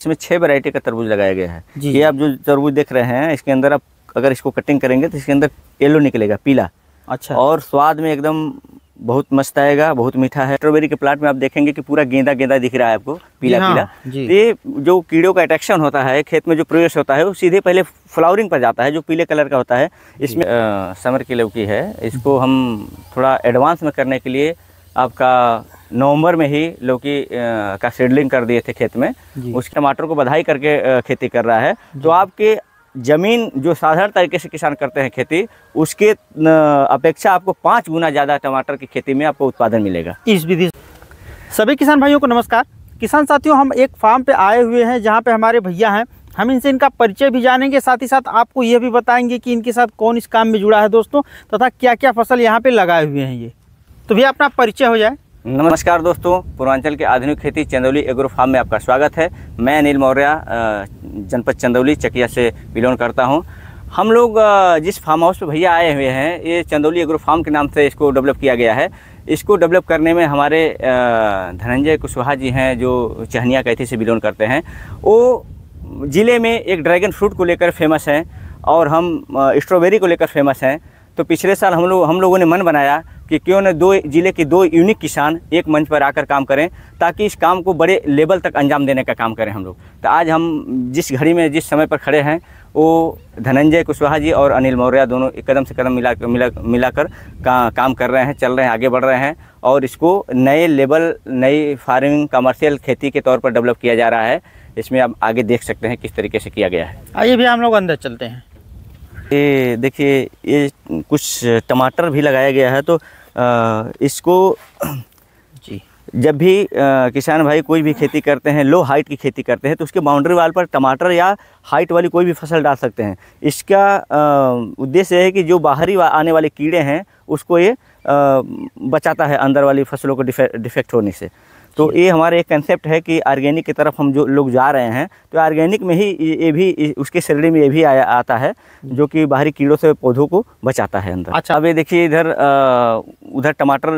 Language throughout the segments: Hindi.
इसमें छह वैरायटी का तरबूज लगाया गया है ये आप जो तरबूज देख रहे हैं इसके अंदर आप अगर इसको कटिंग करेंगे तो इसके अंदर येलो निकलेगा पीला अच्छा और स्वाद में एकदम बहुत मस्त आएगा बहुत मीठा है स्ट्रॉबेरी के प्लांट में आप देखेंगे कि पूरा गेंदा गेंदा दिख रहा है आपको पीला हाँ, पीला तो ये जो कीड़ों का अट्रैक्शन होता है खेत में जो प्रवेश होता है वो सीधे पहले फ्लावरिंग पर जाता है जो पीले कलर का होता है इसमें समर की लौकी है इसको हम्म। हम थोड़ा एडवांस में करने के लिए आपका नवंबर में ही लौकी का सीडलिंग कर दिए थे खेत में उसके टमाटर को बधाई करके खेती कर रहा है तो आपके ज़मीन जो साधारण तरीके से किसान करते हैं खेती उसके अपेक्षा आपको पाँच गुना ज़्यादा टमाटर की खेती में आपको उत्पादन मिलेगा इस विधि सभी किसान भाइयों को नमस्कार किसान साथियों हम एक फार्म पे आए हुए हैं जहाँ पे हमारे भैया हैं हम इनसे इनका परिचय भी जानेंगे साथ ही साथ आपको यह भी बताएंगे कि इनके साथ कौन इस काम में जुड़ा है दोस्तों तथा क्या क्या फसल यहाँ पे लगाए हुए हैं ये तो भैया अपना परिचय हो जाए नमस्कार दोस्तों पूर्वांचल के आधुनिक खेती चंदौली एग्रो फार्म में आपका स्वागत है मैं अनिल मौर्य जनपद चंदौली चकिया से बिलोंग करता हूं हम लोग जिस फार्म हाउस पर भैया आए हुए हैं ये चंदौली एग्रो फार्म के नाम से इसको डेवलप किया गया है इसको डेवलप करने में हमारे धनंजय कुशवाहा जी हैं जो चहनिया कैथी से बिलोंग करते हैं वो ज़िले में एक ड्रैगन फ्रूट को लेकर फेमस हैं और हम स्ट्रॉबेरी को लेकर फेमस हैं तो पिछले साल हम लोग हम लोगों ने मन बनाया कि क्यों न दो ज़िले के दो यूनिक किसान एक मंच पर आकर काम करें ताकि इस काम को बड़े लेवल तक अंजाम देने का काम करें हम लोग तो आज हम जिस घड़ी में जिस समय पर खड़े हैं वो धनंजय कुशवाहा जी और अनिल मौर्य दोनों कदम से कदम मिला मिला मिलाकर का, काम कर रहे हैं चल रहे हैं आगे बढ़ रहे हैं और इसको नए लेवल नई फार्मिंग कमर्शियल खेती के तौर पर डेवलप किया जा रहा है इसमें आप आगे देख सकते हैं किस तरीके से किया गया है आइए भी हम लोग अंदर चलते हैं ये देखिए ये कुछ टमाटर भी लगाया गया है तो इसको जी जब भी आ, किसान भाई कोई भी खेती करते हैं लो हाइट की खेती करते हैं तो उसके बाउंड्री वाल पर टमाटर या हाइट वाली कोई भी फसल डाल सकते हैं इसका उद्देश्य है कि जो बाहरी वा, आने वाले कीड़े हैं उसको ये आ, बचाता है अंदर वाली फसलों को डिफे, डिफेक्ट होने से तो ये हमारा एक कंसेप्ट है कि ऑर्गेनिक की तरफ हम जो लोग जा रहे हैं तो ऑर्गेनिक में ही ये भी उसके श्रेणी में ये भी आया आता है जो कि बाहरी कीड़ों से पौधों को बचाता है अंदर अच्छा अब ये देखिए इधर उधर टमाटर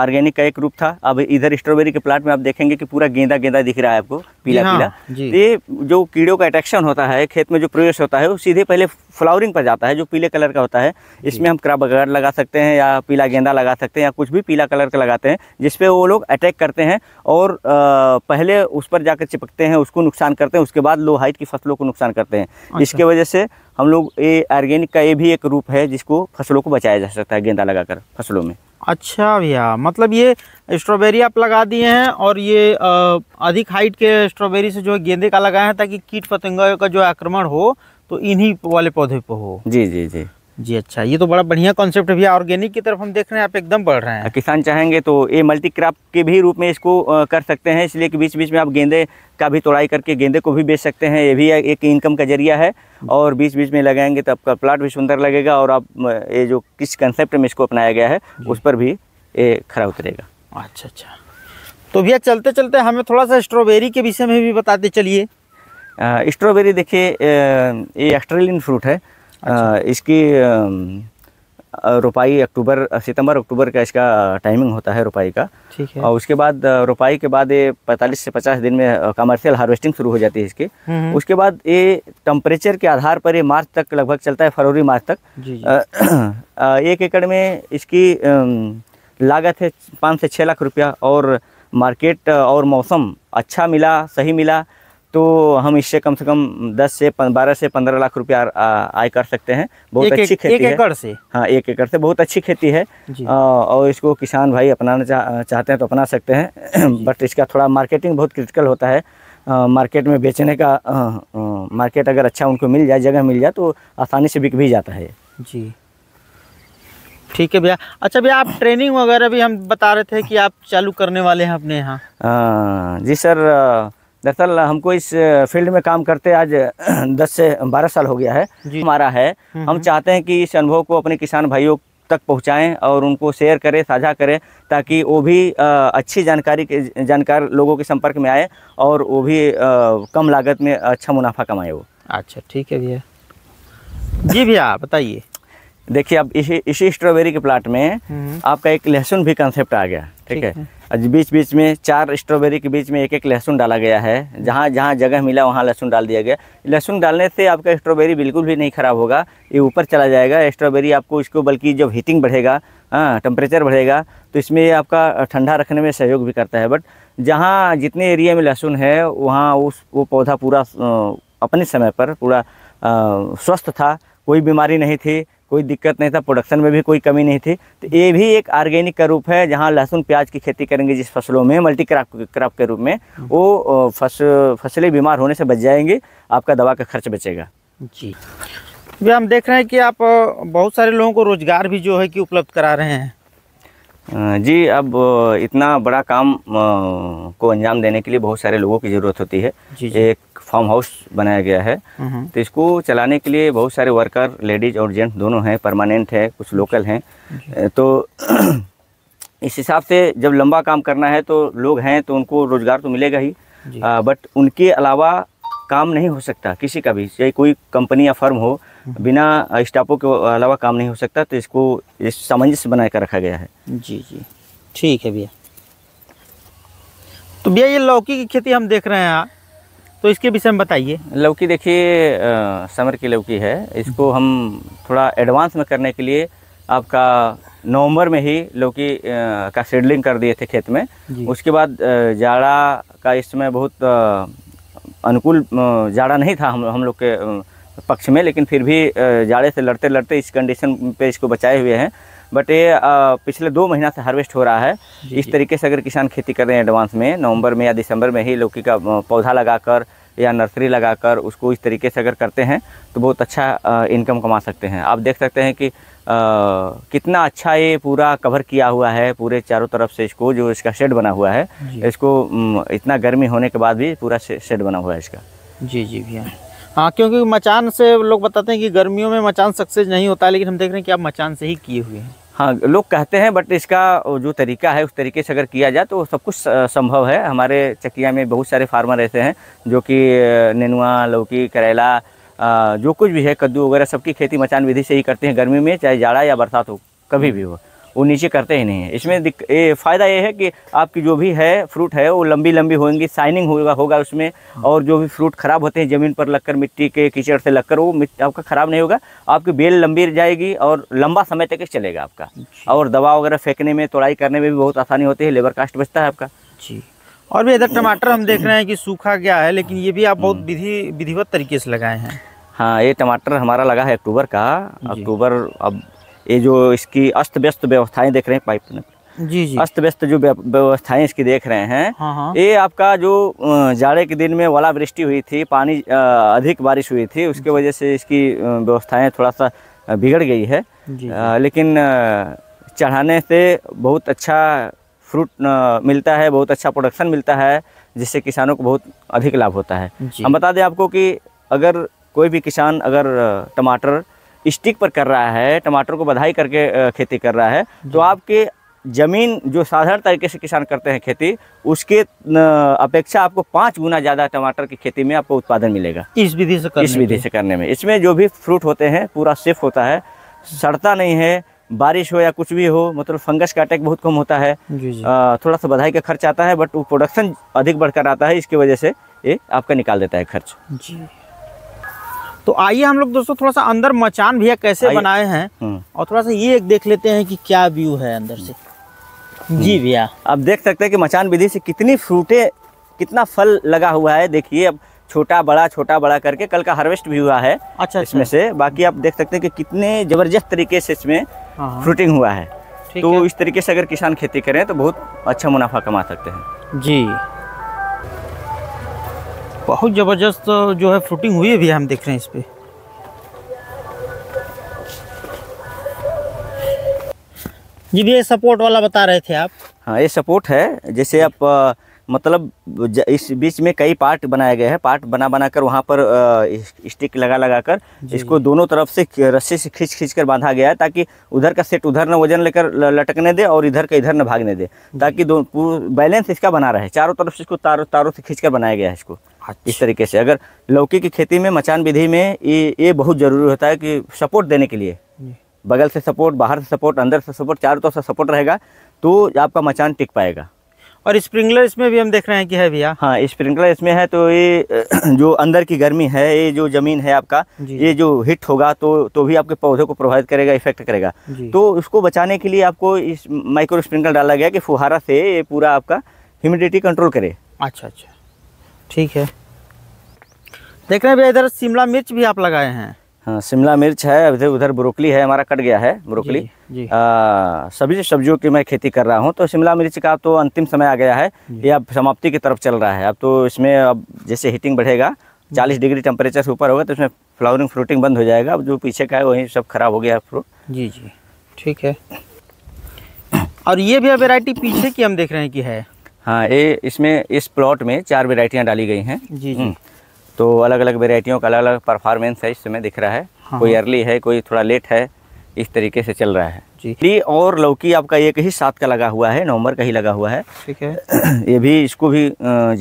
ऑर्गेनिक का एक रूप था अब इधर स्ट्रॉबेरी के प्लांट में आप देखेंगे कि पूरा गेंदा गेंदा दिख रहा है आपको पीला हाँ, पीला तो ये जो कीड़ों का अट्रैक्शन होता है खेत में जो प्रवेश होता है वो सीधे पहले फ्लावरिंग पर जाता है जो पीले कलर का होता है इसमें हम क्रब अगर लगा सकते हैं या पीला गेंदा लगा सकते हैं या कुछ भी पीला कलर का लगाते हैं जिसपे वो लोग अटैक करते हैं और पहले उस पर जाकर चिपकते हैं उसको नुकसान करते हैं उसके बाद लो हाइट की फसलों को नुकसान करते हैं अच्छा। इसके वजह से हम लोग ये ऑर्गेनिक का ये भी एक रूप है जिसको फसलों को बचाया जा सकता है गेंदा लगाकर फसलों में अच्छा भैया मतलब ये स्ट्रॉबेरी आप लगा दिए हैं और ये अधिक हाइट के स्ट्रॉबेरी से जो है गेंदे का लगाए हैं ताकि कीट पतंगा का जो आक्रमण हो तो इन्हीं वाले पौधे पर हो जी जी जी जी अच्छा ये तो बड़ा बढ़िया कॉन्सेप्ट भैया ऑर्गेनिक की तरफ हम देख रहे हैं आप एकदम बढ़ रहे हैं हाँ, किसान चाहेंगे तो ये मल्टी क्राप के भी रूप में इसको कर सकते हैं इसलिए कि बीच बीच में आप गेंदे का भी तोड़ाई करके गेंदे को भी बेच सकते हैं ये भी एक इनकम का जरिया है और बीच बीच में लगाएंगे तो आपका प्लाट भी सुंदर लगेगा और आप ये जो किस कंसेप्ट में इसको अपनाया गया है उस पर भी ये खरा उतरेगा अच्छा अच्छा तो भैया चलते चलते हमें थोड़ा सा स्ट्रॉबेरी के विषय में भी बताते चलिए स्ट्रॉबेरी देखिए ये ऑस्ट्रेलियन फ्रूट है अच्छा। इसकी रुपाई अक्टूबर सितंबर अक्टूबर का इसका टाइमिंग होता है रुपाई का ठीक है और उसके बाद रुपाई के बाद ये पैंतालीस से पचास दिन में कमर्शियल हार्वेस्टिंग शुरू हो जाती है इसकी हम्म, हम्म। उसके बाद ये टम्परेचर के आधार पर ये मार्च तक लगभग चलता है फरवरी मार्च तक एक एकड़ में इसकी लागत है पाँच से छः लाख रुपया और मार्केट और मौसम अच्छा मिला सही मिला तो हम इससे कम से कम 10 से 12 से 15 लाख रुपया आय कर सकते हैं बहुत एक, अच्छी खेती एक एकड़ से हाँ एक एकड़ से बहुत अच्छी खेती है और इसको किसान भाई अपनाना चाह, चाहते हैं तो अपना सकते हैं बट इसका थोड़ा मार्केटिंग बहुत क्रिटिकल होता है आ, मार्केट में बेचने का आ, मार्केट अगर अच्छा उनको मिल जाए जगह मिल जाए तो आसानी से बिक भी जाता है जी ठीक है भैया अच्छा भैया आप ट्रेनिंग वगैरह भी हम बता रहे थे कि आप चालू करने वाले हैं अपने यहाँ जी सर दरअसल हमको इस फील्ड में काम करते आज 10 से 12 साल हो गया है हमारा है हम्म, हम हम्म। चाहते हैं कि इस अनुभव को अपने किसान भाइयों तक पहुंचाएं और उनको शेयर करें साझा करें ताकि वो भी अच्छी जानकारी के जानकार लोगों के संपर्क में आए और वो भी कम लागत में अच्छा मुनाफा कमाए वो अच्छा ठीक है भैया जी भैया बताइए देखिए अब इसी इसी स्ट्रॉबेरी के प्लाट में हम्म। आपका एक लहसुन भी कंसेप्ट आ गया ठीक है बीच बीच में चार स्ट्रॉबेरी के बीच में एक एक लहसुन डाला गया है जहाँ जहाँ जगह मिला वहाँ लहसुन डाल दिया गया लहसुन डालने से आपका स्ट्रॉबेरी बिल्कुल भी नहीं ख़राब होगा ये ऊपर चला जाएगा स्ट्रॉबेरी आपको इसको बल्कि जब हीटिंग बढ़ेगा हाँ टेम्परेचर बढ़ेगा तो इसमें ये आपका ठंडा रखने में सहयोग भी करता है बट जहाँ जितने एरिया में लहसुन है वहाँ उस वो पौधा पूरा अपने समय पर पूरा स्वस्थ था कोई बीमारी नहीं थी कोई दिक्कत नहीं था प्रोडक्शन में भी कोई कमी नहीं थी तो ये भी एक ऑर्गेनिक का रूप है जहाँ लहसुन प्याज की खेती करेंगे जिस फसलों में मल्टी क्राप क्राप के रूप में हम्म। वो फस फसलें बीमार होने से बच जाएंगी आपका दवा का खर्च बचेगा जी भैया हम देख रहे हैं कि आप बहुत सारे लोगों को रोज़गार भी जो है कि उपलब्ध करा रहे हैं जी अब इतना बड़ा काम को अंजाम देने के लिए बहुत सारे लोगों की ज़रूरत होती है जी, जी। एक फार्म हाउस बनाया गया है तो इसको चलाने के लिए बहुत सारे वर्कर लेडीज़ और जेंट्स दोनों हैं परमानेंट है कुछ लोकल हैं तो इस हिसाब से जब लंबा काम करना है तो लोग हैं तो उनको रोज़गार तो मिलेगा ही आ, बट उनके अलावा काम नहीं हो सकता किसी का भी चाहे कोई कंपनी या फर्म हो हम्म। बिना स्टाफों के अलावा काम नहीं हो सकता तो इसको इस सामंजस्य बना कर रखा गया है जी जी ठीक है भैया तो भैया ये लौकी की खेती हम देख रहे हैं तो इसके विषय में बताइए लौकी देखिए समर की लौकी है इसको हम थोड़ा एडवांस में करने के लिए आपका नवंबर में ही लौकी का सीडलिंग कर दिए थे खेत में उसके बाद जाड़ा का इस समय बहुत अनुकूल जाड़ा नहीं था हम हम लोग के पक्ष में लेकिन फिर भी जाड़े से लड़ते लड़ते इस कंडीशन पे इसको बचाए हुए हैं बट ये पिछले दो महीना से हार्वेस्ट हो रहा है इस तरीके से अगर किसान खेती कर रहे हैं एडवांस में नवंबर में या दिसंबर में ही लौकी का पौधा लगाकर या नर्सरी लगाकर उसको इस तरीके से अगर करते हैं तो बहुत अच्छा इनकम कमा सकते हैं आप देख सकते हैं कि आ, कितना अच्छा ये पूरा कवर किया हुआ है पूरे चारों तरफ से इसको जो इसका शेड बना हुआ है इसको इतना गर्मी होने के बाद भी पूरा शेड बना हुआ है इसका जी जी भैया हाँ क्योंकि मचान से लोग बताते हैं कि गर्मियों में मचान सक्सेस नहीं होता लेकिन हम देख रहे हैं कि आप मचान से ही किए हुए हैं हाँ लोग कहते हैं बट इसका जो तरीका है उस तरीके से अगर किया जाए तो सब कुछ संभव है हमारे चकिया में बहुत सारे फार्मर ऐसे हैं जो कि नेनुआ लौकी करेला जो कुछ भी है कद्दू वगैरह सबकी खेती मचान विधि से ही करते हैं गर्मी में चाहे जाड़ा या बरसात हो कभी भी हो वो नीचे करते ही नहीं है इसमें ये फ़ायदा ये है कि आपकी जो भी है फ्रूट है वो लंबी लंबी होंगी साइनिंग होगा होगा उसमें और जो भी फ्रूट ख़राब होते हैं ज़मीन पर लगकर मिट्टी के कीचड़ से लगकर वो आपका ख़राब नहीं होगा आपकी बेल लंबी जाएगी और लंबा समय तक चलेगा आपका और दवा वगैरह फेंकने में तोड़ाई करने में भी बहुत आसानी होती है लेबर कास्ट बचता है आपका जी और भी इधर टमाटर हम देख रहे हैं कि सूखा गया है लेकिन ये भी आप बहुत हम्म। विधि विधिवत तरीके से लगाए हैं हाँ ये टमाटर हमारा लगा है अक्टूबर का अक्टूबर अब ये जो इसकी अस्त व्यस्त व्यवस्थाएं देख रहे हैं पाइप जी जी अस्त व्यस्त जो व्यवस्थाएं इसकी देख रहे हैं हाँ।, हाँ। ये आपका जो जाड़े के दिन में वलावृष्टि हुई थी पानी अधिक बारिश हुई थी उसके वजह से इसकी व्यवस्थाएं थोड़ा सा बिगड़ गई है आ, लेकिन चढ़ाने से बहुत अच्छा फ्रूट मिलता है बहुत अच्छा प्रोडक्शन मिलता है जिससे किसानों को बहुत अधिक लाभ होता है हम बता दें आपको कि अगर कोई भी किसान अगर टमाटर स्टिक पर कर रहा है टमाटर को बधाई करके खेती कर रहा है तो आपके ज़मीन जो साधारण तरीके से किसान करते हैं खेती उसके अपेक्षा आपको पाँच गुना ज़्यादा टमाटर की खेती में आपको उत्पादन मिलेगा इस विधि से करने इस विधि से करने में इसमें जो भी फ्रूट होते हैं पूरा सेफ होता है सड़ता नहीं है बारिश हो या कुछ भी हो मतलब फंगस का अटैक बहुत कम होता है जी जी। आ, थोड़ा सा बधाई का खर्च आता है बट वो प्रोडक्शन अधिक बढ़कर आता है इसकी वजह से ये आपका निकाल देता है खर्च जी तो आइए हम लोग दोस्तों थोड़ा सा अंदर मचान भैया कैसे बनाए हैं हम्म। और थोड़ा सा ये देख लेते हैं कि क्या व्यू है अंदर से हम्म। जी भैया आप देख सकते हैं कि मचान विधि से कितनी फ्रूटे कितना फल लगा हुआ है देखिए अब छोटा बड़ा छोटा बड़ा करके कल का हार्वेस्ट भी हुआ है अच्छा इसमें अच्छा। से बाकी आप देख सकते हैं कि कितने जबरदस्त तरीके से इसमें हाँ, हाँ। फ्रूटिंग हुआ है तो है। इस तरीके से अगर किसान खेती करें तो बहुत अच्छा मुनाफा कमा सकते हैं जी बहुत ज़बरदस्त जो है फ्रूटिंग हुई है भी हम देख रहे हैं इस पर जी भैया सपोर्ट वाला बता रहे थे आप हाँ ये सपोर्ट है जैसे आप मतलब इस बीच में कई पार्ट बनाए गए हैं पार्ट बना बना कर वहाँ पर स्टिक लगा लगा कर इसको दोनों तरफ से रस्सी से खींच खींच कर बांधा गया है ताकि उधर का सेट उधर न वजन लेकर लटकने दे और इधर का इधर न भागने दे ताकि दो बैलेंस इसका बना रहे चारों तरफ से इसको तारों तारों से खींच कर बनाया गया है इसको अच्छा। इस तरीके से अगर लौकी की खेती में मचान विधि में ये ये बहुत ज़रूरी होता है कि सपोर्ट देने के लिए बगल से सपोर्ट बाहर से सपोर्ट अंदर से सपोर्ट चारों तरफ से सपोर्ट रहेगा तो आपका मचान टिक पाएगा और स्प्रिंकलर इसमें भी हम देख रहे हैं कि है भैया हाँ स्प्रिंकलर इसमें है तो ये जो अंदर की गर्मी है ये जो ज़मीन है आपका ये जो हिट होगा तो तो भी आपके पौधे को प्रभावित करेगा इफेक्ट करेगा तो उसको बचाने के लिए आपको इस माइक्रो स्प्रिंकलर डाला गया कि फुहारा से ये पूरा आपका ह्यूमिडिटी कंट्रोल करे अच्छा अच्छा ठीक है देख रहे हैं भैया इधर शिमला मिर्च भी आप लगाए हैं हाँ शिमला मिर्च है इधर उधर ब्रोकली है हमारा कट गया है ब्रोकली सभी सब्जियों की मैं खेती कर रहा हूँ तो शिमला मिर्च का तो अंतिम समय आ गया है ये अब समाप्ति की तरफ चल रहा है अब तो इसमें अब जैसे हीटिंग बढ़ेगा चालीस डिग्री टेम्परेचर से ऊपर होगा तो इसमें फ्लावरिंग फ्रूटिंग बंद हो जाएगा अब जो पीछे का है वही सब खराब हो गया फ्रूट जी जी ठीक है और ये भी वेराइटी पीछे की हम देख रहे हैं कि है हाँ ये इसमें इस प्लॉट में चार वेराइटियाँ डाली गई हैं जी जी हम्म। तो अलग अलग वेराइटियों का अलग अलग परफॉर्मेंस है इस समय दिख रहा है हाँ। कोई अर्ली हाँ। है कोई थोड़ा लेट है इस तरीके से चल रहा है जी और लौकी आपका एक ही साथ का लगा हुआ है नवंबर का ही लगा हुआ है ठीक है ये भी इसको भी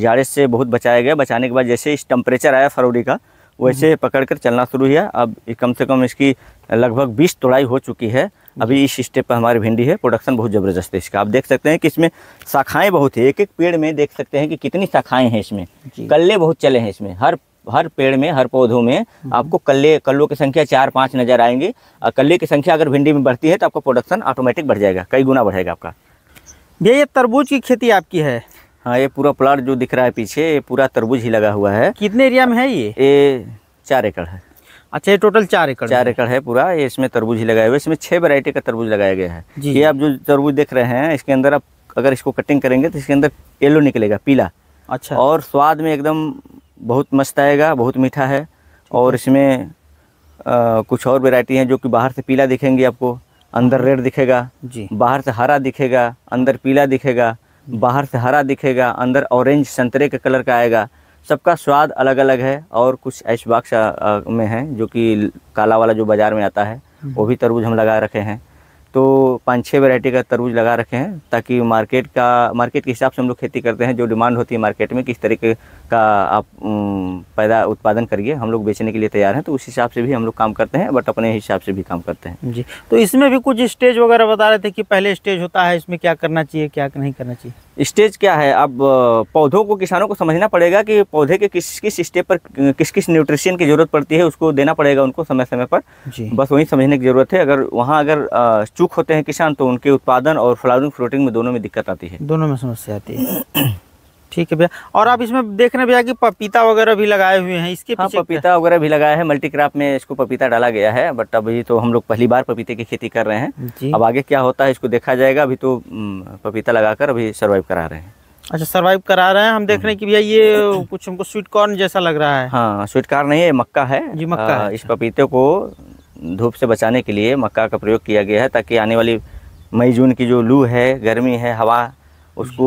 जाड़े से बहुत बचाया गया बचाने के बाद जैसे इस टेम्परेचर आया फरवरी का वैसे हम्म। पकड़ कर चलना शुरू किया अब कम से कम इसकी लगभग बीस तोड़ाई हो चुकी है अभी इस स्टेप पर हमारी भिंडी है प्रोडक्शन बहुत ज़बरदस्त है इसका आप देख सकते हैं कि इसमें शाखाएँ बहुत है एक एक पेड़ में देख सकते हैं कि कितनी शाखाएँ हैं इसमें कल्ले बहुत चले हैं इसमें हर हर पेड़ में हर पौधों में हम्म। आपको कल्ले कल्लों की संख्या चार पाँच नज़र आएंगी और कल्ले की संख्या अगर भिंडी में बढ़ती है तो आपका प्रोडक्शन ऑटोमेटिक बढ़ जाएगा कई गुना बढ़ेगा आपका भैया ये तरबूज की खेती आपकी है हाँ ये पूरा प्लाट जो दिख रहा है पीछे ये पूरा तरबूज ही लगा हुआ है कितने एरिया में है ये ये चार एकड़ है अच्छा ये टोटल चार एकड़ चार एकड़ है पूरा ये इसमें तरबूज ही लगाए हुए इसमें छह वैरायटी का तरबूज लगाया गया है ये आप जो तरबूज देख रहे हैं इसके अंदर आप अगर इसको कटिंग करेंगे तो इसके अंदर येलो निकलेगा पीला अच्छा और स्वाद में एकदम बहुत मस्त आएगा बहुत मीठा है और इसमें आ, कुछ और वेरायटी हैं जो कि बाहर से पीला दिखेंगी आपको अंदर रेड दिखेगा जी बाहर से हरा दिखेगा अंदर पीला दिखेगा बाहर से हरा दिखेगा अंदर ऑरेंज संतरे के कलर का आएगा सबका स्वाद अलग अलग है और कुछ ऐशबाग में है जो कि काला वाला जो बाज़ार में आता है हम्म। वो भी तरबूज हम लगा रखे हैं तो पाँच छः वेरायटी का तरबूज लगा रखे हैं ताकि मार्केट का मार्केट के हिसाब से हम लोग खेती करते हैं जो डिमांड होती है मार्केट में किस तरीके का आप पैदा उत्पादन करिए हम लोग बेचने के लिए तैयार हैं तो उस हिसाब से भी हम लोग काम करते हैं बट अपने हिसाब से भी काम करते हैं जी तो इसमें भी कुछ स्टेज वगैरह बता रहे थे कि पहले स्टेज होता है इसमें क्या करना चाहिए क्या नहीं करना चाहिए स्टेज क्या है अब पौधों को किसानों को समझना पड़ेगा कि पौधे के किस किस स्टेप पर किस किस न्यूट्रिशन की ज़रूरत पड़ती है उसको देना पड़ेगा उनको समय समय पर बस वही समझने की ज़रूरत है अगर वहाँ अगर चूक होते हैं किसान तो उनके उत्पादन और फ्लावरिंग फ्लोटिंग में दोनों में दिक्कत आती है दोनों में समस्या आती है ठीक है भैया और आप इसमें देख रहे हैं भैया कि पपीता वगैरह भी लगाए हुए हैं इसके हाँ, पपीता वगैरह भी लगाया है मल्टी क्रॉप में इसको पपीता डाला गया है बट अभी तो हम लोग पहली बार पपीते की खेती कर रहे हैं अब आगे क्या होता है इसको देखा जाएगा अभी तो पपीता लगाकर अभी सर्वाइव करा रहे हैं अच्छा सर्वाइव करा रहे हैं हम देख रहे हैं हम्म। कि भैया ये कुछ हमको स्वीट कॉर्न जैसा लग रहा है हाँ स्वीट कॉर्न नहीं है मक्का है जी मक्का आ, है। इस अच्छा। पपीते को धूप से बचाने के लिए मक्का का प्रयोग किया गया है ताकि आने वाली मई जून की जो लू है गर्मी है हवा उसको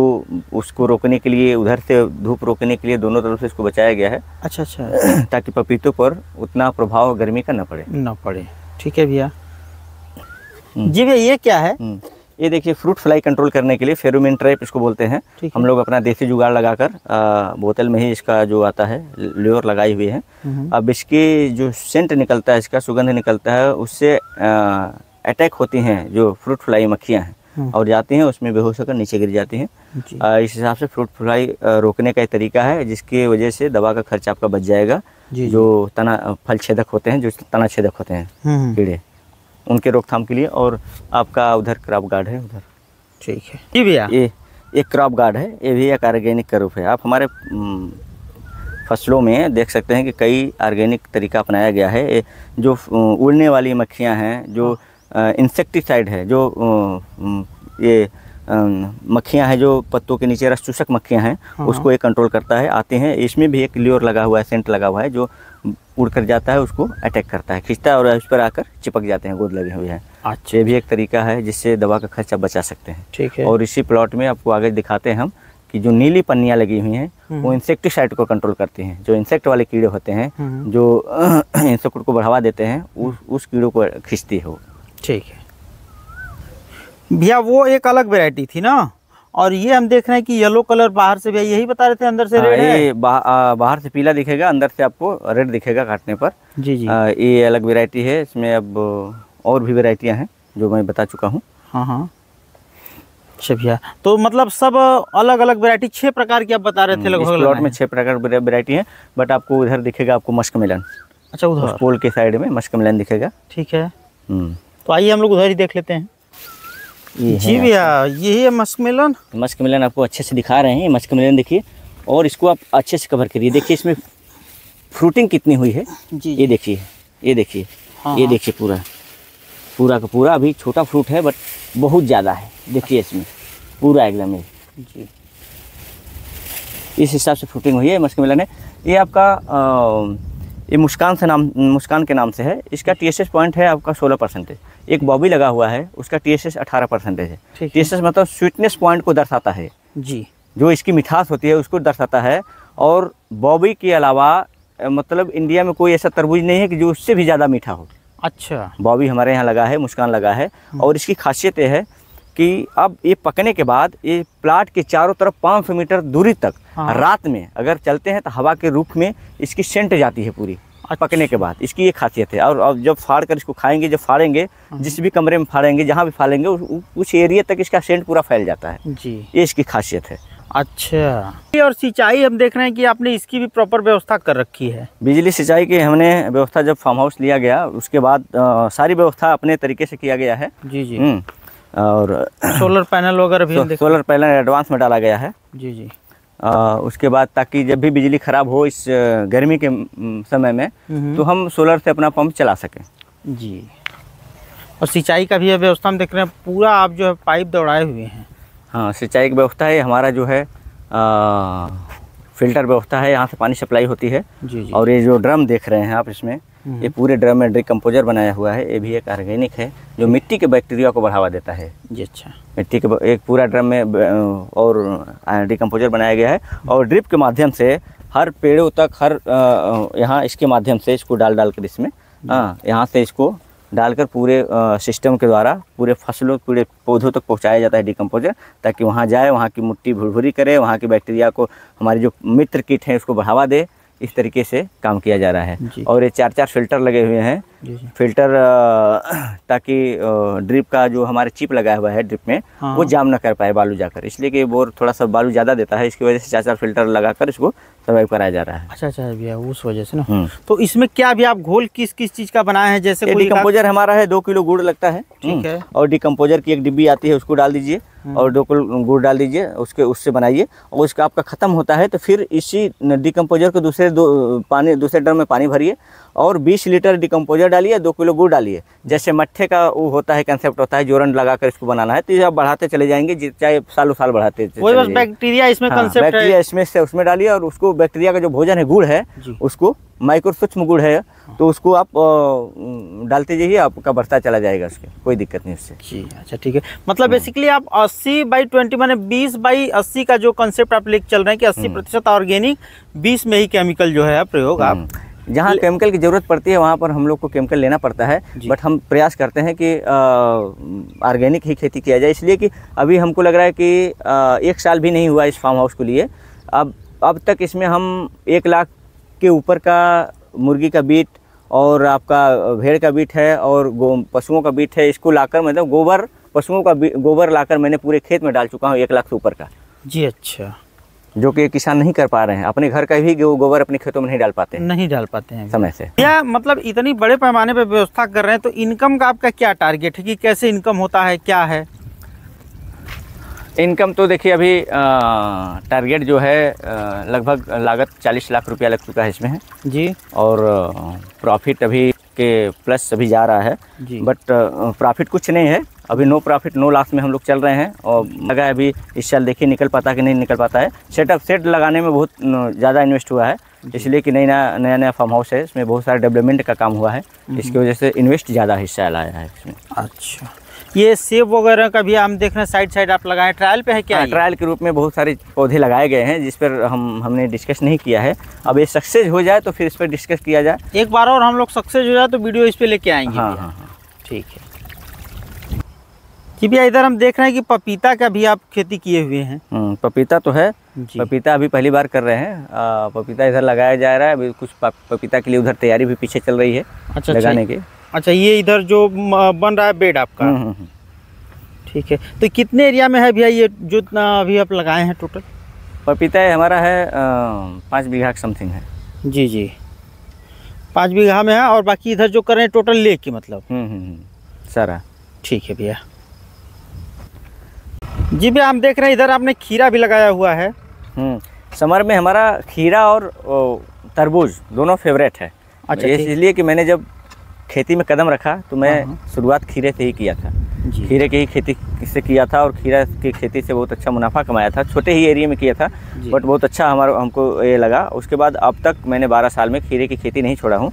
उसको रोकने के लिए उधर से धूप रोकने के लिए दोनों तरफ से इसको बचाया गया है अच्छा अच्छा ताकि पपीतों पर उतना प्रभाव गर्मी का ना पड़े ना पड़े ठीक है भैया हम्म। जी भैया ये क्या है हम्म। ये देखिए फ्रूट फ्लाई कंट्रोल करने के लिए फेरोमिन ट्रैप इसको बोलते हैं हम लोग अपना देसी जुगाड़ लगाकर बोतल में ही इसका जो आता है लेयर लगाई हुई है हम्म। अब इसके जो सेंट निकलता है इसका सुगंध निकलता है उससे अटैक होती हैं जो फ्रूट फ्लाई मक्खियाँ हैं हाँ। और जाते हैं उसमें बेहोश होकर नीचे गिर जाते हैं इस हिसाब से फ्रूट फ्लाई रोकने का एक तरीका है जिसकी वजह से दवा का खर्च आपका बच जाएगा जो तना फल छेदक होते हैं जो तना छेदक होते हैं हम्म, हम्म। कीड़े उनके रोकथाम के लिए और आपका उधर क्रॉप गार्ड है उधर ठीक है जी भैया ये एक क्रॉप गार्ड है ये भी एक ऑर्गेनिक का रूप है आप हमारे हम्म, फसलों में देख सकते हैं कि कई ऑर्गेनिक तरीका अपनाया गया है जो उड़ने वाली मक्खियां हैं जो हाँ। इंसेक्टिसाइड है जो ये मक्खियां हैं जो पत्तों के नीचे रस चूसक मक्खियाँ हैं हाँ, उसको हाँ। ये कंट्रोल करता है आते हैं इसमें भी एक ल्योर लगा हुआ है सेंट लगा हुआ है जो उड़ कर जाता है उसको अटैक करता है खींचता है और उस पर आकर चिपक जाते हैं गोद लगे हुए हैं अच्छा तो ये भी एक तरीका है जिससे दवा का खर्चा बचा सकते हैं ठीक है और इसी प्लॉट में आपको आगे दिखाते हैं हम कि जो नीली पन्नियाँ लगी हुई हैं हम्म। वो इंसेक्टिसाइड को कंट्रोल करती हैं जो इंसेक्ट वाले कीड़े होते हैं हम्म। जो इंसेक्ट को बढ़ावा देते हैं उस उस कीड़ों को खींचती है वो ठीक है भैया वो एक अलग वेराइटी थी ना और ये हम देख रहे हैं कि येलो कलर बाहर से भैया यही बता रहे थे अंदर से आ, हाँ, रेड ये बा, आ, बाहर से पीला दिखेगा अंदर से आपको रेड दिखेगा काटने पर जी जी आ, ये अलग वेराइटी है इसमें अब और भी वेराइटियाँ हैं जो मैं बता चुका हूँ हाँ हाँ अच्छा भैया तो मतलब सब अलग अलग वेरायटी छः प्रकार की आप बता रहे थे हम्म, लगभग प्लॉट में छः प्रकार वेरायटी है बट आपको उधर दिखेगा आपको मस्क मिलन अच्छा उधर पोल के साइड में मस्क मिलन दिखेगा ठीक है हम्म। तो आइए हम लोग उधर ही देख लेते हैं जी भैया यही है मस्क मिलन मस्क आपको अच्छे से दिखा रहे हैं मस्क मिलन देखिए और इसको आप अच्छे से कवर करिए देखिए इसमें फ्रूटिंग कितनी हुई है जी ये देखिए ये देखिए हाँ, ये हाँ। देखिए पूरा पूरा का पूरा अभी छोटा फ्रूट है बट बहुत ज़्यादा है देखिए इसमें पूरा एकदम जी इस हिसाब से फ्रूटिंग हुई है मस्क है ये आपका आ, ये मुस्कान से नाम मुस्कान के नाम से है इसका टी पॉइंट है आपका सोलह परसेंटेज एक बॉबी लगा हुआ है उसका टी एस एस अठारह परसेंटेज है टी एस एस मतलब स्वीटनेस पॉइंट को दर्शाता है जी जो इसकी मिठास होती है उसको दर्शाता है और बॉबी के अलावा मतलब इंडिया में कोई ऐसा तरबूज नहीं है कि जो उससे भी ज़्यादा मीठा हो अच्छा बॉबी हमारे यहाँ लगा है मुस्कान लगा है हम्म। और इसकी खासियत यह है कि अब ये पकने के बाद ये प्लाट के चारों तरफ सौ मीटर दूरी तक हाँ। रात में अगर चलते हैं तो हवा के रूप में इसकी सेंट जाती है पूरी अच्छा। पकने के बाद इसकी ये खासियत है और, जब फाड़ कर इसको खाएंगे जब फाड़ेंगे हाँ। जिस भी कमरे में फाड़ेंगे जहाँ भी फाड़ेंगे उस एरिया तक इसका सेंट पूरा फैल जाता है जी ये इसकी खासियत है अच्छा और सिंचाई हम देख रहे हैं कि आपने इसकी भी प्रॉपर व्यवस्था कर रखी है बिजली सिंचाई की हमने व्यवस्था जब फार्म हाउस लिया गया उसके बाद आ, सारी व्यवस्था अपने तरीके से किया गया है जी जी हम्म। और सोलर पैनल वगैरह भी सो, सोलर पैनल एडवांस में डाला गया है जी जी आ, उसके बाद ताकि जब भी बिजली ख़राब हो इस गर्मी के समय में तो हम सोलर से अपना पंप चला सकें जी और सिंचाई का भी व्यवस्था हम देख रहे हैं पूरा आप जो है पाइप दौड़ाए हुए हैं हाँ सिंचाई की व्यवस्था है हमारा जो है आ, फिल्टर व्यवस्था है यहाँ से पानी सप्लाई होती है जी जी। और ये जो ड्रम देख रहे हैं आप इसमें ये पूरे ड्रम में डिकम्पोजर बनाया हुआ है ये भी एक ऑर्गेनिक है जो मिट्टी के बैक्टीरिया को बढ़ावा देता है जी अच्छा मिट्टी के एक पूरा ड्रम में और डिकम्पोजर बनाया गया है और ड्रिप के माध्यम से हर पेड़ों तक हर यहाँ इसके माध्यम से इसको डाल डाल कर इसमें हाँ यहाँ से इसको डालकर पूरे सिस्टम के द्वारा पूरे फसलों पूरे पौधों तक पहुँचाया जाता है डिकम्पोजर ताकि वहाँ जाए वहाँ की मिट्टी भुरभुरी करे वहाँ की बैक्टीरिया को हमारी जो मित्र कीट हैं उसको बढ़ावा दे इस तरीके से काम किया जा रहा है और ये चार चार फिल्टर लगे हुए हैं फिल्टर ताकि ड्रिप का जो हमारे चिप लगाया हुआ है ड्रिप में हाँ। वो हाँ। जाम ना कर पाए बालू जाकर इसलिए कि बोर थोड़ा सा बालू ज़्यादा देता है इसकी वजह से चार चार फिल्टर लगाकर इसको सर्वाइव कराया जा रहा है अच्छा अच्छा भैया उस वजह से ना हम्म। तो इसमें क्या भी आप घोल किस किस चीज़ का बनाया है जैसे डिकम्पोजर हमारा है दो किलो गुड़ लगता है ठीक हम्म। है और डिकम्पोजर की एक डिब्बी आती है उसको डाल दीजिए हम्म। और दो किलो गुड़ डाल दीजिए उसके उससे बनाइए और उसका आपका ख़त्म होता है तो फिर इसी डिकम्पोजर को दूसरे दो पानी दूसरे ड्रम में पानी भरिए और 20 लीटर डिकम्पोजर डालिए दो किलो गुड़ डालिए जैसे मट्ठे का वो होता है कंसेप्ट होता है जोरन लगा कर इसको बनाना है तो ये आप बढ़ाते चले जाएंगे चाहे सालों साल बढ़ाते बस बैक्टीरिया इसमें हाँ, बैक्टीरिया इसमें से उसमें डालिए और उसको बैक्टीरिया का जो भोजन है गुड़ है उसको माइक्रो सूक्ष्म गुड़ है तो उसको आप डालते जाइए आपका बढ़ता चला जाएगा उसके कोई दिक्कत नहीं उससे जी अच्छा ठीक है मतलब बेसिकली हाँ। आप 80 बाई 20 माने 20 बाई 80 का जो कंसेप्ट आप लेके चल रहे हैं कि 80 हम्म। प्रतिशत ऑर्गेनिक 20 में ही केमिकल जो है प्रयोग आप हम्म। जहाँ केमिकल की ज़रूरत पड़ती है वहाँ पर हम लोग को केमिकल लेना पड़ता है बट हम प्रयास करते हैं कि ऑर्गेनिक ही खेती किया जाए इसलिए कि अभी हमको लग रहा है कि आ, एक साल भी नहीं हुआ इस फार्म हाउस के लिए अब अब तक इसमें हम एक लाख के ऊपर का मुर्गी का बीट और आपका भेड़ का बीट है और पशुओं का बीट है इसको लाकर मतलब गोबर पशुओं का गोबर लाकर मैंने पूरे खेत में डाल चुका हूँ एक लाख से ऊपर का जी अच्छा जो कि किसान नहीं कर पा रहे हैं अपने घर का भी गोबर अपने खेतों में नहीं डाल पाते नहीं डाल पाते हैं समय से या मतलब इतनी बड़े पैमाने पर व्यवस्था कर रहे हैं तो इनकम का आपका क्या टारगेट है कि कैसे इनकम होता है क्या है इनकम तो देखिए अभी टारगेट जो है लगभग लागत चालीस लाख रुपया लग चुका है इसमें है जी और प्रॉफिट अभी के प्लस अभी जा रहा है बट प्रॉफिट कुछ नहीं है अभी नो प्रॉफिट नो लॉस में हम लोग चल रहे हैं और लगा है अभी इस साल देखिए निकल पाता कि नहीं निकल पाता है सेटअप सेट लगाने में बहुत ज़्यादा इन्वेस्ट हुआ है इसलिए कि नई नया नया नया फार्म हाउस है इसमें बहुत सारे डेवलपमेंट का काम हुआ है हम्म। इसकी वजह से इन्वेस्ट ज़्यादा हिस्सा लाया है इसमें अच्छा ये सेब वगैरह का भी हम देख रहे हैं साइड साइड आप लगाए ट्रायल पे है क्या हाँ, ट्रायल के रूप में बहुत सारे पौधे लगाए गए हैं जिस पर हम हमने डिस्कस नहीं किया है अब ये सक्सेस हो जाए तो फिर इस पर डिस्कस किया जाए एक बार और हम लोग सक्सेस हो जाए तो वीडियो इस पर लेके आएंगे हाँ, हाँ हाँ ठीक है जी भैया इधर हम देख रहे हैं कि पपीता का भी आप खेती किए हुए हैं हम्म, पपीता तो है पपीता अभी पहली बार कर रहे हैं आ, पपीता इधर लगाया जा रहा है अभी कुछ पपीता के लिए उधर तैयारी भी पीछे चल रही है अच्छा, अच्छा। लगाने के अच्छा ये इधर जो बन रहा है बेड आपका हम्म, हम्म, हम्म। ठीक है तो कितने एरिया में है भैया ये जो अभी आप लगाए हैं टोटल पपीता हमारा है पाँच बीघा समथिंग है जी जी पाँच बीघा में है और बाकी इधर जो कर रहे हैं टोटल ले के मतलब सारा ठीक है भैया जी भैया हम देख रहे हैं इधर आपने खीरा भी लगाया हुआ है समर में हमारा खीरा और तरबूज दोनों फेवरेट है अच्छा इसलिए कि मैंने जब खेती में कदम रखा तो मैं हाँ, हाँ। शुरुआत खीरे से ही किया था खीरे की ही खेती से किया था और खीरा की खेती से बहुत अच्छा मुनाफा कमाया था छोटे ही एरिया में किया था बट बहुत अच्छा हमारा हमको ये लगा उसके बाद अब तक मैंने 12 साल में खीरे की खेती नहीं छोड़ा हूँ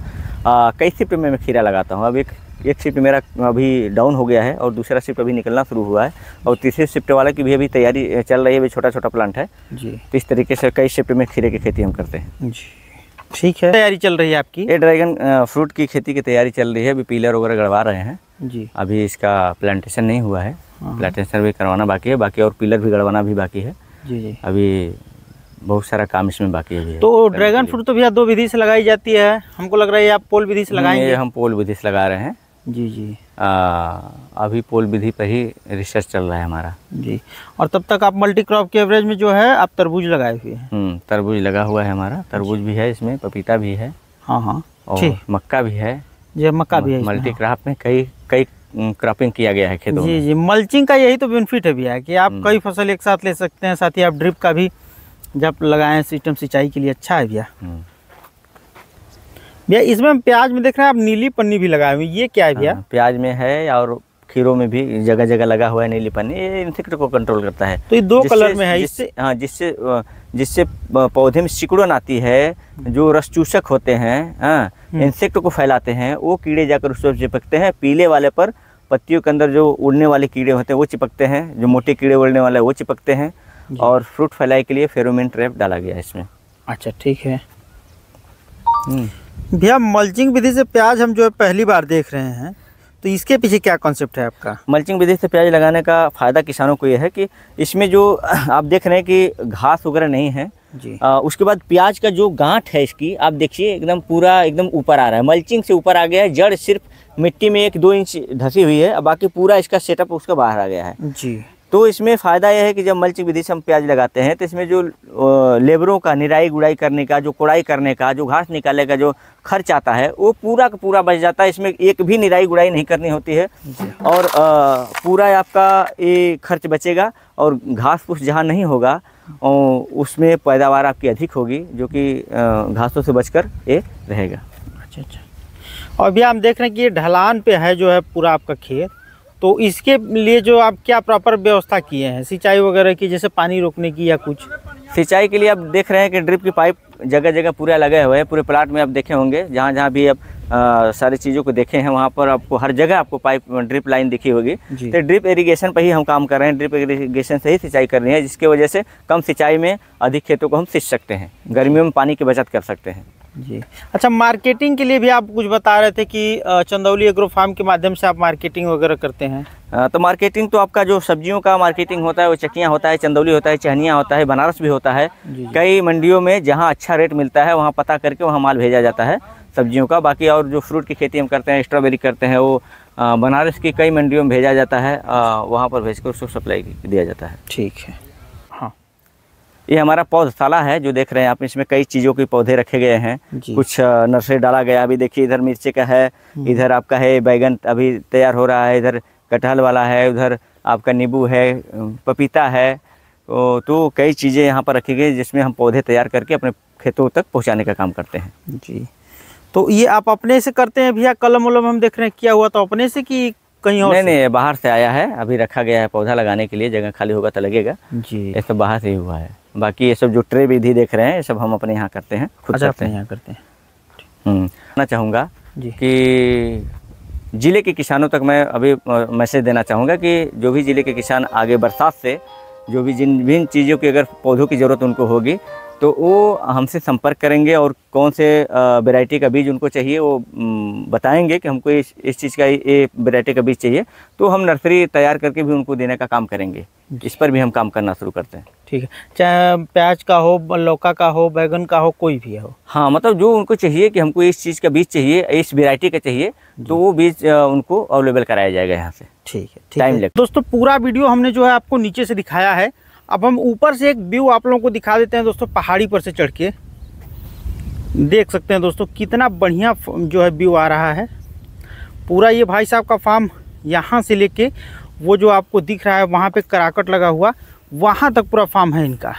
कई सिप में मैं खीरा लगाता हूँ अब एक एक शिफ्ट मेरा अभी डाउन हो गया है और दूसरा शिफ्ट अभी निकलना शुरू हुआ है और तीसरे शिफ्ट वाला की भी अभी तैयारी चल रही है अभी छोटा छोटा प्लांट है जी तो इस तरीके से कई शिफ्ट में खीरे की खेती हम करते हैं जी ठीक है तैयारी चल रही है आपकी ये ड्रैगन फ्रूट की खेती की तैयारी चल रही है अभी पीलर वगैरह गड़वा रहे हैं जी अभी इसका प्लांटेशन नहीं हुआ है प्लांटेशन हाँ। भी करवाना बाकी है बाकी और पिलर भी गड़वाना भी बाकी है जी जी अभी बहुत सारा काम इसमें बाकी है तो ड्रैगन फ्रूट तो भैया दो विधि से लगाई जाती है हमको लग रहा है आप पोल विधि से लगाएंगे हम पोल विधि से लगा रहे हैं जी जी आ, अभी पोल विधि पर ही रिसर्च चल रहा है हमारा जी और तब तक आप मल्टी क्रॉप के एवरेज में जो है आप तरबूज लगाए हुए हैं हम्म, तरबूज लगा हुआ है हमारा तरबूज भी है इसमें पपीता भी है हाँ हाँ और मक्का भी है जी मक्का भी है हाँ। मल्टी क्रॉप में कई कई क्रॉपिंग किया गया है खेतों जी जी मल्चिंग का यही तो बेनिफिट है भैया कि आप हम्म। कई फसल एक साथ ले सकते हैं साथ ही आप ड्रिप का भी जब लगाएं सिस्टम सिंचाई के लिए अच्छा है भैया हम्म। भैया इसमें हम प्याज में देख रहे हैं आप नीली पन्नी भी लगाए हुए ये क्या है भैया हाँ, प्याज में है और खीरों में भी जगह जगह लगा हुआ है नीली पन्नी ये इंसेक्ट को कंट्रोल करता है तो ये दो कलर में है इससे हाँ जिससे जिससे पौधे में सिकुड़न आती है जो रस होते हैं हाँ इंसेक्ट हम्म। को फैलाते हैं वो कीड़े जाकर उस पर चिपकते हैं पीले वाले पर पत्तियों के अंदर जो उड़ने वाले कीड़े होते हैं वो चिपकते हैं जो मोटे कीड़े उड़ने वाले वो चिपकते हैं और फ्रूट फैलाई के लिए फेरोमिन ट्रैप डाला गया है इसमें अच्छा ठीक है हम्म। भैया मल्चिंग विधि से प्याज हम जो है पहली बार देख रहे हैं तो इसके पीछे क्या कॉन्सेप्ट है आपका मल्चिंग विधि से प्याज लगाने का फ़ायदा किसानों को यह है कि इसमें जो आप देख रहे हैं कि घास वगैरह नहीं है जी आ, उसके बाद प्याज का जो गांठ है इसकी आप देखिए एकदम पूरा एकदम ऊपर आ रहा है मल्चिंग से ऊपर आ गया है जड़ सिर्फ मिट्टी में एक दो इंच धसी हुई है बाकी पूरा इसका सेटअप उसका बाहर आ गया है जी तो इसमें फ़ायदा यह है कि जब मल्चिंग विधि से हम प्याज लगाते हैं तो इसमें जो लेबरों का निराई गुड़ाई करने का जो कोड़ाई करने का जो घास निकालने का जो खर्च आता है वो पूरा का पूरा बच जाता है इसमें एक भी निराई गुड़ाई नहीं करनी होती है हाँ। और आ, पूरा आपका ये खर्च बचेगा और घास फूस जहाँ नहीं होगा उसमें पैदावार आपकी अधिक होगी जो कि घासों से बचकर ये रहेगा अच्छा अच्छा और भैया हम देख रहे हैं कि ये ढलान पे है जो है पूरा आपका खेत तो इसके लिए जो आप क्या प्रॉपर व्यवस्था किए हैं सिंचाई वगैरह की जैसे पानी रोकने की या कुछ सिंचाई के लिए आप देख रहे हैं कि ड्रिप की पाइप जगह जगह पूरा लगे हुए हैं पूरे प्लाट में आप देखे होंगे जहाँ जहाँ भी आप सारी चीज़ों को देखे हैं वहाँ पर आपको हर जगह आपको पाइप ड्रिप लाइन दिखी होगी तो ड्रिप इरिगेशन पर ही हम काम कर रहे हैं ड्रिप इरिगेशन से ही सिंचाई करनी है जिसकी वजह से कम सिंचाई में अधिक खेतों को हम सींच सकते हैं गर्मियों में पानी की बचत कर सकते हैं जी अच्छा मार्केटिंग के लिए भी आप कुछ बता रहे थे कि चंदौली एग्रो फार्म के माध्यम से आप मार्केटिंग वगैरह करते हैं तो मार्केटिंग तो आपका जो सब्जियों का मार्केटिंग होता है वो चकियाँ होता है चंदौली होता है चहनिया होता है बनारस भी होता है कई मंडियों में जहाँ अच्छा रेट मिलता है वहाँ पता करके वहाँ माल भेजा जाता है सब्जियों का बाकी और जो फ्रूट की खेती हम करते हैं स्ट्रॉबेरी करते हैं वो बनारस की कई मंडियों में भेजा जाता है वहाँ पर कर उसको सप्लाई दिया जाता है ठीक है ये हमारा पौधशाला है जो देख रहे हैं आप इसमें कई चीज़ों के पौधे रखे गए हैं कुछ नर्सरी डाला गया अभी देखिए इधर मिर्ची का है हम्म। इधर आपका है बैगन अभी तैयार हो रहा है इधर कटहल वाला है उधर आपका नींबू है पपीता है तो कई चीज़ें यहाँ पर रखी गई जिसमें हम पौधे तैयार करके अपने खेतों तक पहुँचाने का काम करते हैं जी तो ये आप अपने से करते हैं भैया कलम वलम हम देख रहे हैं क्या हुआ तो अपने से कि कहीं और नहीं नहीं बाहर से आया है अभी रखा गया है पौधा लगाने के लिए जगह खाली होगा तो लगेगा जी ऐसा तो बाहर से ही हुआ है बाकी ये सब जो ट्रे विधि देख रहे हैं ये सब हम अपने यहाँ करते हैं खुद अच्छा, हैं यहाँ करते हैं हम्म, मैं चाहूँगा कि ज़िले के किसानों तक मैं अभी मैसेज देना चाहूँगा कि जो भी ज़िले के किसान आगे बरसात से जो भी जिन भी चीज़ों की अगर पौधों की ज़रूरत उनको होगी तो वो हमसे संपर्क करेंगे और कौन से वेराइटी का बीज उनको चाहिए वो बताएंगे कि हमको इस इस चीज़ का ये वेराइटी का बीज चाहिए तो हम नर्सरी तैयार करके भी उनको देने का काम करेंगे इस पर भी हम काम करना शुरू करते हैं ठीक है चाहे प्याज का हो लौका का हो बैगन का हो कोई भी हो हाँ मतलब जो उनको चाहिए कि हमको इस चीज़ का बीज चाहिए इस वेराइटी का चाहिए तो वो बीज उनको अवेलेबल कराया जाएगा यहाँ से ठीक है टाइम लगे दोस्तों पूरा वीडियो हमने जो है आपको नीचे से दिखाया है अब हम ऊपर से एक व्यू आप लोगों को दिखा देते हैं दोस्तों पहाड़ी पर से चढ़ के देख सकते हैं दोस्तों कितना बढ़िया जो है व्यू आ रहा है पूरा ये भाई साहब का फार्म यहाँ से लेके वो जो आपको दिख रहा है वहाँ पे कराकट लगा हुआ वहाँ तक पूरा फार्म है इनका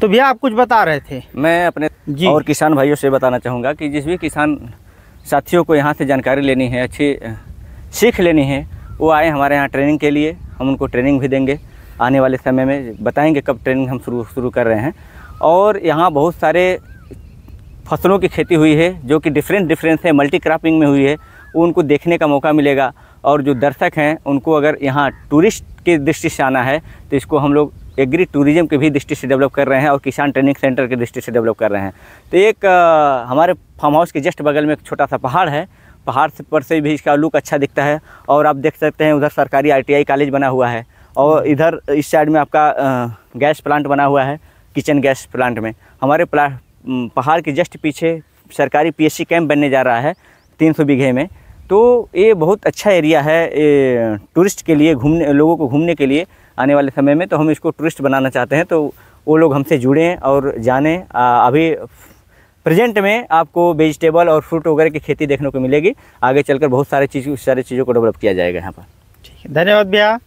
तो भैया आप कुछ बता रहे थे मैं अपने जी और किसान भाइयों से बताना चाहूँगा कि जिस भी किसान साथियों को यहाँ से जानकारी लेनी है अच्छी सीख लेनी है वो आए हमारे यहाँ ट्रेनिंग के लिए हम उनको ट्रेनिंग भी देंगे आने वाले समय में बताएंगे कब ट्रेनिंग हम शुरू शुरू कर रहे हैं और यहाँ बहुत सारे फसलों की खेती हुई है जो कि डिफरेंट डिफरेंस है मल्टी क्रॉपिंग में हुई है उनको देखने का मौका मिलेगा और जो दर्शक हैं उनको अगर यहाँ टूरिस्ट की दृष्टि से आना है तो इसको हम लोग एग्री टूरिज़्म के भी दृष्टि से डेवलप कर रहे हैं और किसान ट्रेनिंग सेंटर की दृष्टि से डेवलप कर रहे हैं तो एक आ, हमारे फार्म हाउस के जस्ट बगल में एक छोटा सा पहाड़ है पहाड़ पर से भी इसका लुक अच्छा दिखता है और आप देख सकते हैं उधर सरकारी आईटीआई कॉलेज बना हुआ है और इधर इस साइड में आपका गैस प्लांट बना हुआ है किचन गैस प्लांट में हमारे प्ला पहाड़ के जस्ट पीछे सरकारी पीएससी कैंप बनने जा रहा है तीन सौ बीघे में तो ये बहुत अच्छा एरिया है टूरिस्ट के लिए घूमने लोगों को घूमने के लिए आने वाले समय में तो हम इसको टूरिस्ट बनाना चाहते हैं तो वो लोग हमसे जुड़ें और जानें अभी प्रेजेंट में आपको वेजिटेबल और फ्रूट वगैरह की खेती देखने को मिलेगी आगे चलकर बहुत सारे चीज़ सारी चीज़ों को डेवलप किया जाएगा यहाँ पर ठीक है धन्यवाद भैया